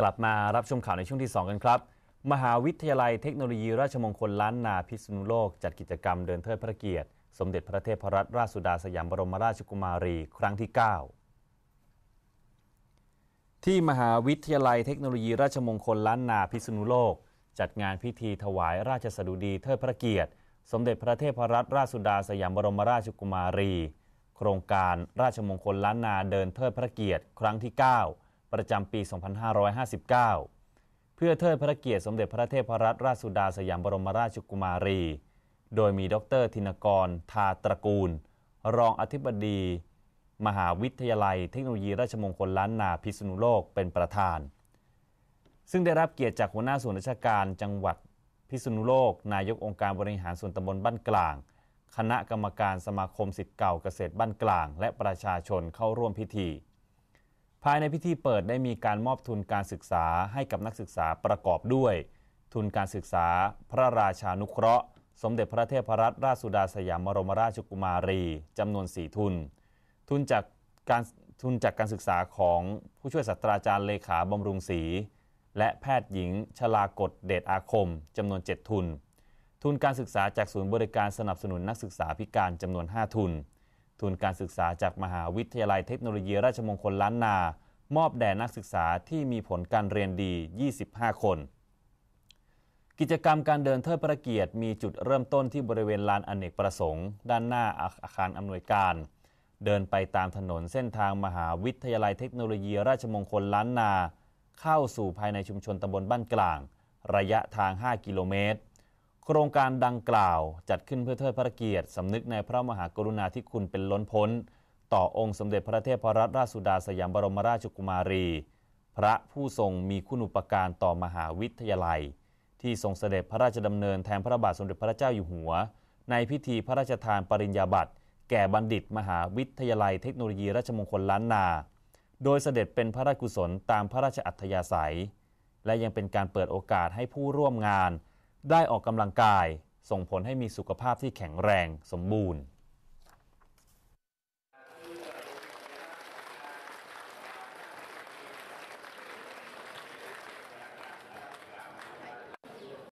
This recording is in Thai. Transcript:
กลับมารับชมข่าวในช่วงที่2กันครับ มหาวิทยาลัยเทคโนโลยีราชมงคลล้านนาพิษณุโลก จัดกิจกรรมเดินเทิดพระเกียรติ สมเด็จพระเทพรัตนราชสุดาสยามบรมราชกุมารี ครั้งที่ 9 ที่มหาวิทยาลัยเทคโนโลยีราชมงคลล้านนาพิษณุโลก จัดงานพิธีถวายราชสดุดีเทิดพระเกียรติ สมเด็จพระเทพรัตนราชสุดาสยามบรมราชกุมารี โครงการราชมงคลล้านนาเดินเทิดพระเกียรติ ครั้งที่ 9ประจำปี 2559 เพื่อเทิดพระเกียรติสมเด็จพระเทพรัตนราชสุดาสยามบรมราชกุมารี โดยมีดรธินกร ทาตระกูล รองอธิบดี มหาวิทยาลัยเทคโนโลยีราชมงคลล้านนาพิษณุโลกเป็นประธาน ซึ่งได้รับเกียรติจากหัวหน้าส่วนราชการจังหวัดพิษณุโลก นายกองค์การบริหารส่วนตำบลบ้านกลาง คณะกรรมการสมาคมสิทธิ์เก่าเกษตรบ้านกลาง และประชาชนเข้าร่วมพิธีภายในพิธีเปิดได้มีการมอบทุนการศึกษาให้กับนักศึกษาประกอบด้วย ทุนการศึกษาพระราชานุเคราะห์ สมเด็จพระเทพรัตนราชสุดาสยามบรมราชกุมารีจำนวน 4 ทุน ทุนจากการทุนจากการศึกษาของผู้ช่วยศาสตราจารย์เลขาบำรุงศรีและแพทย์หญิงชลากฎเดชอาคม จำนวน 7 ทุน ทุนการศึกษาจากศูนย์บริการสนับสนุนนักศึกษาพิการจำนวน 5 ทุนทุนการศึกษาจากมหาวิทยาลัยเทคโนโลยีราชมงคลล้านนา มอบแด่นักศึกษาที่มีผลการเรียนดี 25 คน กิจกรรมการเดินเทิดพระเกียรติ มีจุดเริ่มต้นที่บริเวณลานอนเนกประสงค์ ด้านหน้าอาคารอำนวยการ เดินไปตามถนนเส้นทางมหาวิทยาลัยเทคโนโลยีราชมงคลล้านนา เข้าสู่ภายในชุมชนตำบลบ้านกลาง ระยะทาง 5 กิโลเมตรโครงการดังกล่าวจัดขึ้นเพื่อเทิดพระเกียรติสำนึกในพระมหากรุณาธิคุณเป็นล้นพ้นต่อองค์สมเด็จพระเทพรัตนราชสุดาสยามบรมราชกุมารี พระผู้ทรงมีคุณุปการต่อมหาวิทยาลัยที่ทรงเสด็จพระราชดำเนินแทนพระบาทสมเด็จพระเจ้าอยู่หัวในพิธีพระราชทานปริญญาบัตรแก่บัณฑิตมหาวิทยาลัยเทคโนโลยีราชมงคลล้านนา โดยเสด็จเป็นพระราชกุศลตามพระราชอัธยาศัย และยังเป็นการเปิดโอกาสให้ผู้ร่วมงานได้ออกกำลังกายส่งผลให้มีสุขภาพที่แข็งแรงสมบูรณ์